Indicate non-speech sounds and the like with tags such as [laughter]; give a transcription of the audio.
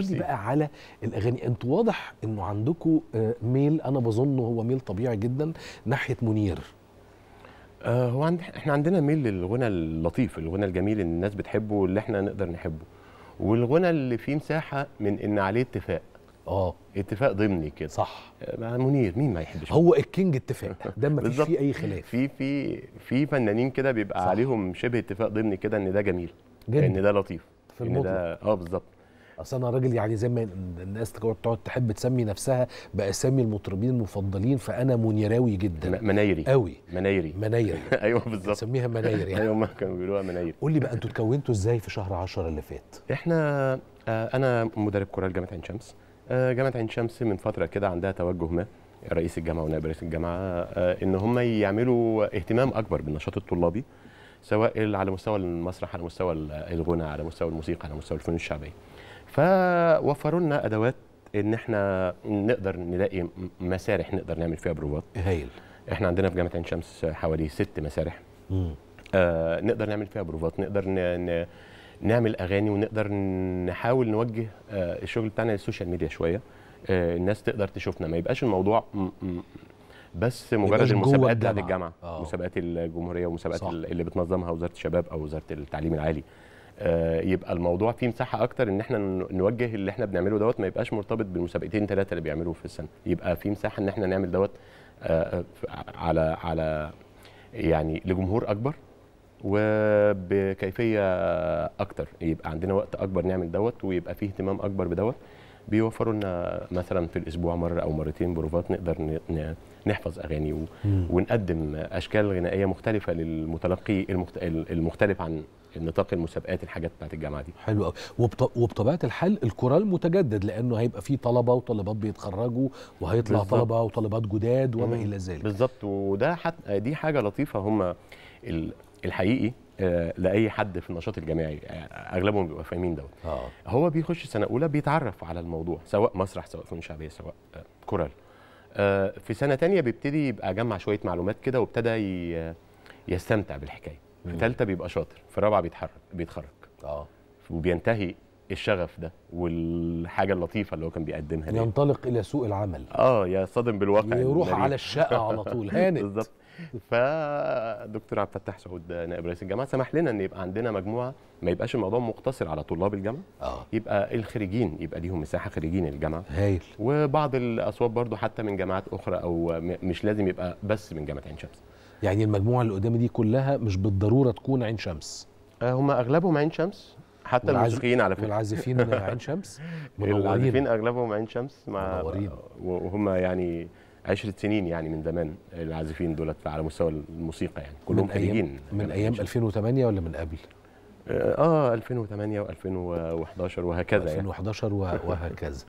قول لي بقى على الاغاني انتوا واضح انه عندكم آه، ميل انا بظنه هو ميل طبيعي جدا ناحيه منير آه، هو عند احنا عندنا ميل للغنى اللطيف الغنى الجميل اللي الناس بتحبه واللي احنا نقدر نحبه والغنى اللي فيه مساحه من ان عليه اتفاق اه اتفاق ضمني كده صح آه، مع منير مين ما يحبش هو الكينج اتفاق [laughs] ده ما فيش فيه اي خلاف في في في فنانين كده بيبقى صح. عليهم شبه اتفاق ضمني كده ان ده جميل جميل ان ده لطيف في ان ده اه بالظبط اصل انا راجل يعني زي ما الناس تقعد تحب تسمي نفسها باسامي المطربين المفضلين فانا منيراوي جدا منايري قوي منايري منايري [laughs] ايوه بالظبط نسميها منايري يعني. ايوه ما كانوا بيقولوها منايري قول لي بقى انتوا اتكونتوا ازاي في شهر 10 اللي فات احنا آه انا مدرب كره لجامعه عين شمس آه جامعه عين شمس من فتره كده عندها توجه ما رئيس الجامعه ونائب رئيس الجامعه آه ان هم يعملوا اهتمام اكبر بالنشاط الطلابي سواء على مستوى المسرح على مستوى الغنى على مستوى الموسيقى على مستوى الفنون الشعبيه فوفروا لنا ادوات ان احنا نقدر نلاقي مسارح نقدر نعمل فيها بروفات هايل احنا عندنا في جامعه عين شمس حوالي ست مسارح آه نقدر نعمل فيها بروفات نقدر ن... نعمل اغاني ونقدر نحاول نوجه آه الشغل بتاعنا للسوشيال ميديا شويه آه الناس تقدر تشوفنا ما يبقاش الموضوع بس مجرد المسابقات بتاعت الجامعه آه. مسابقات الجمهوريه ومسابقات صح. اللي بتنظمها وزاره الشباب او وزاره التعليم العالي آه، يبقى الموضوع فيه مساحه اكتر ان احنا نوجه اللي احنا بنعمله دوت ما يبقاش مرتبط بالمسابقتين ثلاثه اللي بيعملوه في السنه يبقى في مساحه ان احنا نعمل دوت آه، آه، على على يعني لجمهور اكبر وبكيفيه اكتر يبقى عندنا وقت اكبر نعمل دوت ويبقى فيه اهتمام اكبر بدوت بيوفروا لنا مثلا في الاسبوع مره او مرتين بروفات نقدر نحفظ اغاني ونقدم اشكال غنائيه مختلفه للمتلقي المختلف عن نطاق المسابقات الحاجات بتاعت الجامعه دي حلو قوي وبط... وبطبيعه الحال الكورال متجدد لانه هيبقى في طلبه وطالبات بيتخرجوا وهيطلع بالزبط. طلبه وطالبات جداد وما الى ذلك بالظبط وده حت... دي حاجه لطيفه هم ال... الحقيقي آه، لاي حد في النشاط الجامعي آه، اغلبهم بيبقوا فاهمين دوت آه. هو بيخش سنه اولى بيتعرف على الموضوع سواء مسرح سواء فنون شعبيه سواء آه، كورال في سنه تانية بيبتدي يبقى جمع شويه معلومات كده وابتدى يستمتع بالحكايه في ثالثه بيبقى شاطر في رابعه بيتحرك بيتخرج اه وبينتهي الشغف ده والحاجه اللطيفه اللي هو كان بيقدمها ليه. ينطلق الى سوق العمل اه يصطدم بالواقع يروح على الشقه على [laughs] طول هانت بالظبط فدكتور عبد الفتاح سعود نائب رئيس الجامعه سمح لنا ان يبقى عندنا مجموعه ما يبقاش الموضوع مقتصر على طلاب الجامعه آه. يبقى الخريجين يبقى ليهم مساحه خريجين الجامعه هايل وبعض الاصوات برضو حتى من جامعات اخرى او مش لازم يبقى بس من جامعه عين شمس يعني المجموعه اللي قدامي دي كلها مش بالضروره تكون عين شمس آه، هم اغلبهم عين شمس حتى الموسيقيين على فكره والعازفين [laughs] عين شمس العازفين اغلبهم عين شمس مع منورين. وهم يعني عشرة سنين يعني من زمان العازفين دولت على مستوى الموسيقى يعني كلهم خريجين من يعني ايام 2008 ولا من قبل؟ اه 2008 آه، و2011 وهكذا 2011 يعني. وهكذا